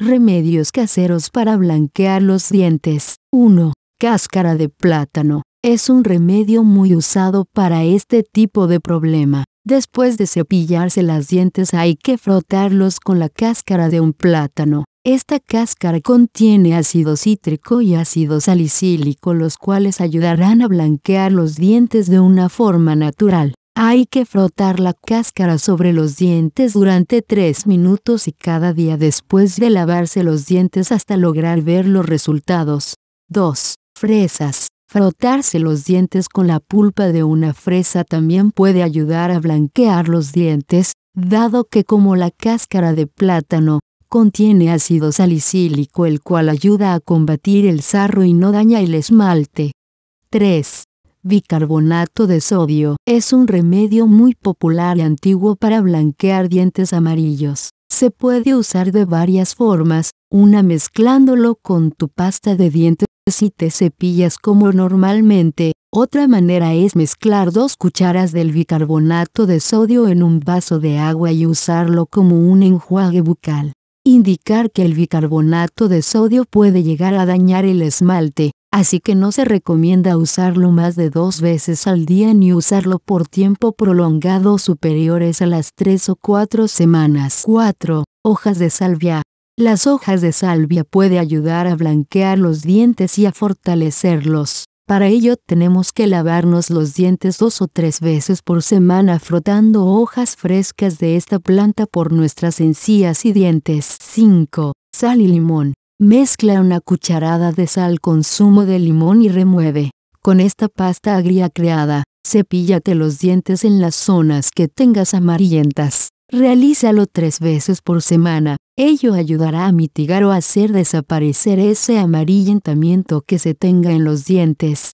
Remedios caseros para blanquear los dientes. 1. Cáscara de plátano. Es un remedio muy usado para este tipo de problema. Después de cepillarse las dientes hay que frotarlos con la cáscara de un plátano. Esta cáscara contiene ácido cítrico y ácido salicílico los cuales ayudarán a blanquear los dientes de una forma natural. Hay que frotar la cáscara sobre los dientes durante 3 minutos y cada día después de lavarse los dientes hasta lograr ver los resultados. 2. Fresas. Frotarse los dientes con la pulpa de una fresa también puede ayudar a blanquear los dientes, dado que como la cáscara de plátano, contiene ácido salicílico el cual ayuda a combatir el sarro y no daña el esmalte. 3. Bicarbonato de sodio es un remedio muy popular y antiguo para blanquear dientes amarillos. Se puede usar de varias formas, una mezclándolo con tu pasta de dientes si te cepillas como normalmente, otra manera es mezclar dos cucharas del bicarbonato de sodio en un vaso de agua y usarlo como un enjuague bucal. Indicar que el bicarbonato de sodio puede llegar a dañar el esmalte, así que no se recomienda usarlo más de dos veces al día ni usarlo por tiempo prolongado superiores a las tres o cuatro semanas. 4. Hojas de salvia. Las hojas de salvia puede ayudar a blanquear los dientes y a fortalecerlos. Para ello tenemos que lavarnos los dientes dos o tres veces por semana frotando hojas frescas de esta planta por nuestras encías y dientes. 5. Sal y limón. Mezcla una cucharada de sal con zumo de limón y remueve. Con esta pasta agria creada, cepíllate los dientes en las zonas que tengas amarillentas. Realízalo tres veces por semana, ello ayudará a mitigar o hacer desaparecer ese amarillentamiento que se tenga en los dientes.